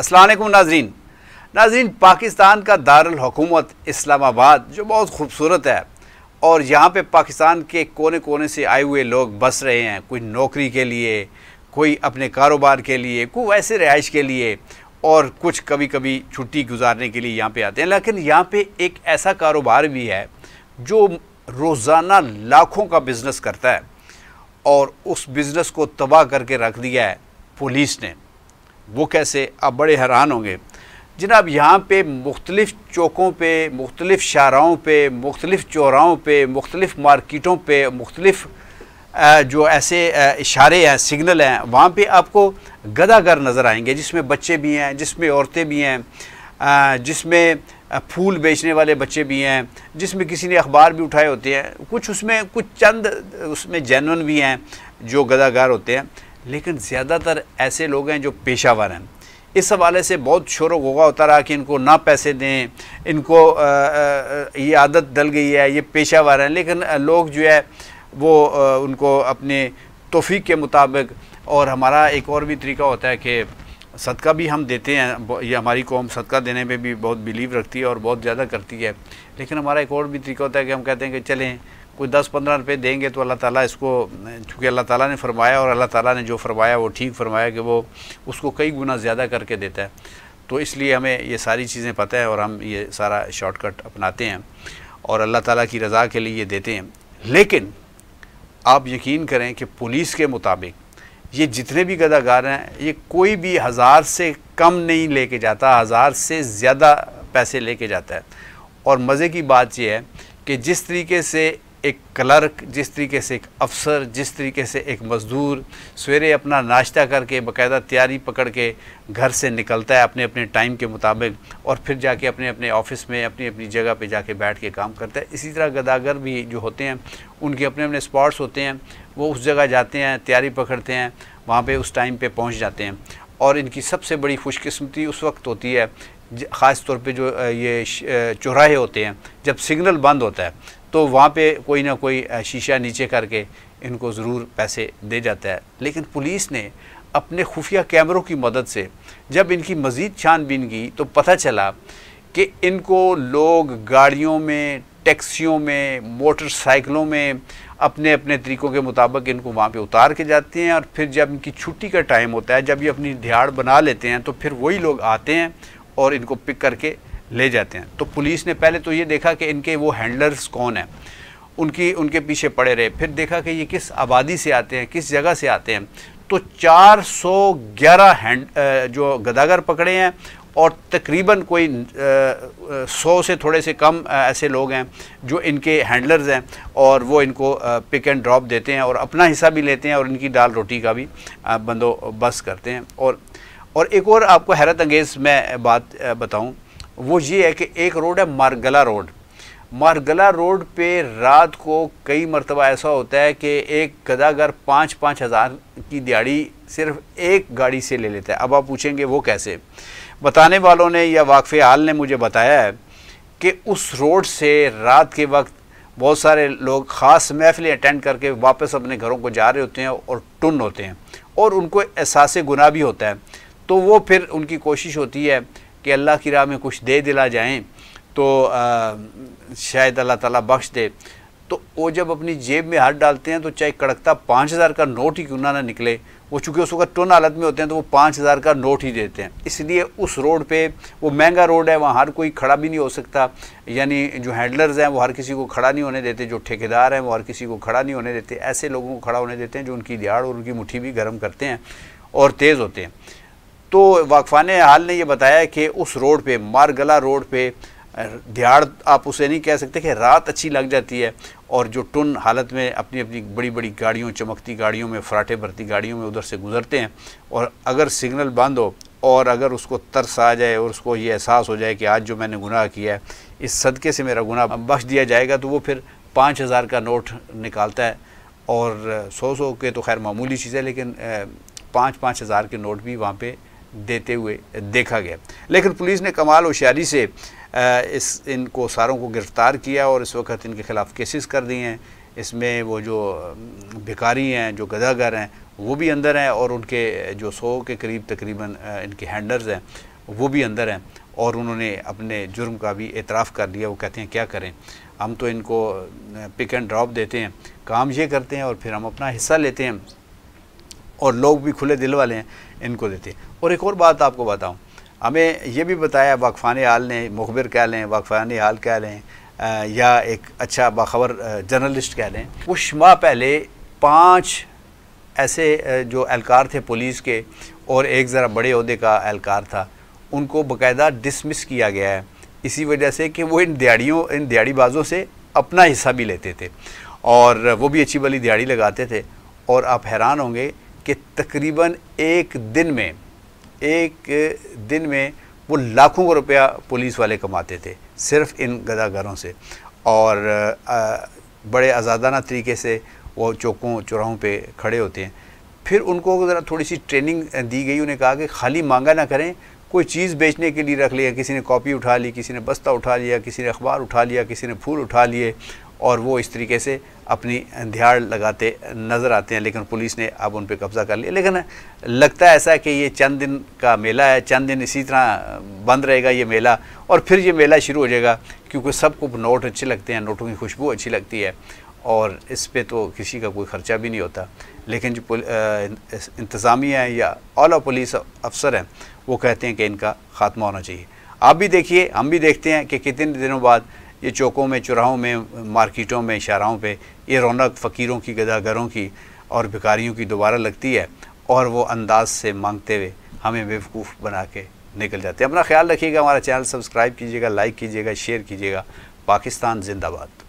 असलकुम नाजरीन नाजरीन पाकिस्तान का दारकूमत इस्लामाबाद जो बहुत खूबसूरत है और यहाँ पे पाकिस्तान के कोने कोने से आए हुए लोग बस रहे हैं कोई नौकरी के लिए कोई अपने कारोबार के लिए कोई वैसे रिहाइश के लिए और कुछ कभी कभी छुट्टी गुजारने के लिए यहाँ पे आते हैं लेकिन यहाँ पे एक ऐसा कारोबार भी है जो रोज़ाना लाखों का बिज़नेस करता है और उस बिज़नेस को तबाह करके रख दिया है पुलिस ने वो कैसे आप बड़े हैरान होंगे जनाब यहाँ पे मुख्तलिफ़ चौकों पे मुख्तलिफ़ शाहराओं पे मुख्तलिफ़ चौराहों पे मुख्तलिफ़ मार्केटों पे मुख्तलिफ़ जो ऐसे इशारे हैं सिग्नल हैं वहाँ पे आपको घर नज़र आएंगे जिसमें बच्चे भी हैं जिसमें औरतें भी हैं जिसमें फूल बेचने वाले बच्चे भी हैं जिसमें किसी ने अखबार भी उठाए होते हैं कुछ उसमें कुछ चंद उसमें जैन भी हैं जो गदागार होते हैं लेकिन ज़्यादातर ऐसे लोग हैं जो पेशावर हैं इस हवाले से बहुत शोर होगा होता रहा कि इनको ना पैसे दें इनको आ, आ, ये आदत डल गई है ये पेशावर हैं लेकिन लोग जो है वो आ, उनको अपने तोफ़ी के मुताबिक और हमारा एक और भी तरीका होता है कि सदका भी हम देते हैं ये हमारी कौम सदका देने में भी बहुत बिलीव रखती है और बहुत ज़्यादा करती है लेकिन हमारा एक और भी तरीका होता है कि हम कहते हैं कि चलें कोई दस पंद्रह रुपये देंगे तो अल्लाह ताला इसको चूँकि अल्लाह ताला ने फरमाया और अल्लाह ताला ने जो फरमाया वो ठीक फरमाया कि वो उसको कई गुना ज़्यादा करके देता है तो इसलिए हमें ये सारी चीज़ें पता है और हम ये सारा शॉर्टकट अपनाते हैं और अल्लाह ताला की रज़ा के लिए ये देते हैं लेकिन आप यकीन करें कि पुलिस के मुताबिक ये जितने भी गदागार हैं ये कोई भी हज़ार से कम नहीं लेके जाता हज़ार से ज़्यादा पैसे लेके जाता है और मज़े की बात यह है कि जिस तरीके से एक क्लर्क जिस तरीके से एक अफसर जिस तरीके से एक मज़दूर सवेरे अपना नाश्ता करके बाकायदा तैयारी पकड़ के घर से निकलता है अपने अपने टाइम के मुताबिक और फिर जाके अपने अपने ऑफिस में अपनी अपनी जगह पे जाके बैठ के काम करता है इसी तरह गदागर भी जो होते हैं उनके अपने अपने स्पॉट्स होते हैं वो उस जगह जाते हैं तैयारी पकड़ते हैं वहाँ पर उस टाइम पर पहुँच जाते हैं और इनकी सबसे बड़ी खुशकस्मती उस वक्त होती है ख़ास तौर पे जो ये चौराहे होते हैं जब सिग्नल बंद होता है तो वहाँ पे कोई ना कोई शीशा नीचे करके इनको ज़रूर पैसे दे जाता है लेकिन पुलिस ने अपने खुफिया कैमरों की मदद से जब इनकी मज़ीद छानबीन की तो पता चला कि इनको लोग गाड़ियों में टैक्सियों में मोटरसाइकिलों में अपने अपने तरीक़ों के मुताबिक इनको वहाँ पे उतार के जाते हैं और फिर जब इनकी छुट्टी का टाइम होता है जब ये अपनी दिहाड़ बना लेते हैं तो फिर वही लोग आते हैं और इनको पिक करके ले जाते हैं तो पुलिस ने पहले तो ये देखा कि इनके वो हैंडलर्स कौन हैं उनकी उनके पीछे पड़े रहे फिर देखा कि ये किस आबादी से आते हैं किस जगह से आते हैं तो 411 हैंड जो गदागर पकड़े हैं और तकरीबन कोई सौ से थोड़े से कम ऐसे लोग हैं जो इनके हैंडलर्स हैं और वो इनको पिक एंड ड्रॉप देते हैं और अपना हिस्सा भी लेते हैं और इनकी दाल रोटी का भी बंदोबस्त करते हैं और और एक और आपको हैरत अंगेज़ मैं बात बताऊं वो ये है कि एक रोड है मारगला रोड मारगला रोड पे रात को कई मरतबा ऐसा होता है कि एक गदागर पाँच पाँच हज़ार की दिहाड़ी सिर्फ एक गाड़ी से ले लेता है अब आप पूछेंगे वो कैसे बताने वालों ने या वाकफ़ हाल ने मुझे बताया है कि उस रोड से रात के वक्त बहुत सारे लोग ख़ास महफिलें अटेंड करके वापस अपने घरों को जा रहे होते हैं और टन होते हैं और उनको एहसास गुनाह भी होता है तो वो फिर उनकी कोशिश होती है कि अल्लाह की राह में कुछ दे दिला जाएँ तो आ, शायद अल्लाह ताला बख्श दे तो वो जब अपनी जेब में हाथ डालते हैं तो चाहे कड़कता पाँच हज़ार का नोट ही क्यों ना निकले वो चूँकि उस वक्त टोन हालत में होते हैं तो वो पाँच हज़ार का नोट ही देते हैं इसलिए उस रोड पे वो महंगा रोड है वहाँ हर कोई खड़ा भी नहीं हो सकता यानी जो हैंडलर्स हैं वो हर किसी को खड़ा नहीं होने देते जो ठेकेदार हैं वो हर किसी को खड़ा नहीं होने देते ऐसे लोगों को खड़ा होने देते हैं जो उनकी दिहाड़ और उनकी मुठ्ठी भी गर्म करते हैं और तेज़ होते हैं तो वाकफान हाल ने यह बताया कि उस रोड पे मारगला रोड पे दिहाड़ आप उसे नहीं कह सकते कि रात अच्छी लग जाती है और जो टन हालत में अपनी अपनी बड़ी बड़ी गाड़ियों चमकती गाड़ियों में फराटे भरती गाड़ियों में उधर से गुजरते हैं और अगर सिग्नल बंद हो और अगर उसको तरस आ जाए और उसको ये एहसास हो जाए कि आज जो मैंने गुनाह किया है इस सदक़े से मेरा गुनाह बख्श दिया जाएगा तो वो फिर पाँच हज़ार का नोट निकालता है और सौ सौ के तो खैर मामूली चीज़ है लेकिन पाँच पाँच हज़ार के नोट भी वहाँ पर देते हुए देखा गया लेकिन पुलिस ने कमाल होशियारी से इस इनको सारों को गिरफ़्तार किया और इस वक्त इनके ख़िलाफ़ केसेस कर दिए हैं इसमें वो जो भिकारी हैं जो गदागर हैं वो भी अंदर हैं और उनके जो सौ के करीब तकरीबन इनके हैंडलर्स हैं वो भी अंदर हैं और उन्होंने अपने जुर्म का भी एतराफ़ कर लिया वो कहते हैं क्या करें हम तो इनको पिक एंड ड्रॉप देते हैं काम ये करते हैं और फिर हम अपना हिस्सा लेते हैं और लोग भी खुले दिल वाले हैं इनको देते हैं और एक और बात आपको बताऊँ हमें यह भी बताया वाकफान हाल ने मुखबिर कह लें वाकफान हाल कह लें या एक अच्छा बाखबर जर्नलिस्ट कह लें कुछ माह पहले पाँच ऐसे जो एहलकार थे पुलिस के और एक ज़रा बड़े अहदे का एहलकार था उनको बकायदा डिसमिस किया गया है इसी वजह से कि वो इन दिहाड़ियों इन दिहाड़ीबाजों से अपना हिस्सा भी लेते थे और वो भी अच्छी भली दिहाड़ी लगाते थे और आप हैरान होंगे कि तकरीबन एक दिन में एक दिन में वो लाखों रुपया पुलिस वाले कमाते थे सिर्फ इन गदागरों से और आ, बड़े आज़ादाना तरीके से वो चौकों चौराहों पे खड़े होते हैं फिर उनको ज़रा थोड़ी सी ट्रेनिंग दी गई उन्हें कहा कि खाली मांगा ना करें कोई चीज़ बेचने के लिए रख लिया किसी ने कॉपी उठा ली किसी ने बस्ता उठा लिया किसी ने अखबार उठा लिया किसी ने फूल उठा लिए और वो इस तरीके से अपनी ध्यान लगाते नज़र आते हैं लेकिन पुलिस ने अब उन पर कब्ज़ा कर लिया लेकिन लगता है ऐसा है कि ये चंद दिन का मेला है चंद दिन इसी तरह बंद रहेगा ये मेला और फिर ये मेला शुरू हो जाएगा क्योंकि सबको नोट अच्छे लगते हैं नोटों की खुशबू अच्छी लगती है और इस पर तो किसी का कोई ख़र्चा भी नहीं होता लेकिन जो इंतज़ामिया है या अला पुलिस अफसर हैं वो कहते हैं कि इनका ख़ात्मा होना चाहिए आप भी देखिए हम भी देखते हैं कि कितने दिनों बाद ये चौकों में चुराहों में मार्केटों में शराहों पे ये रौनक फ़कीरों की गदागरों की और भिकारियों की दोबारा लगती है और वो अंदाज से मांगते हुए हमें बेवकूफ़ बना के निकल जाते हैं अपना ख्याल रखिएगा हमारा चैनल सब्सक्राइब कीजिएगा लाइक कीजिएगा शेयर कीजिएगा पाकिस्तान जिंदाबाद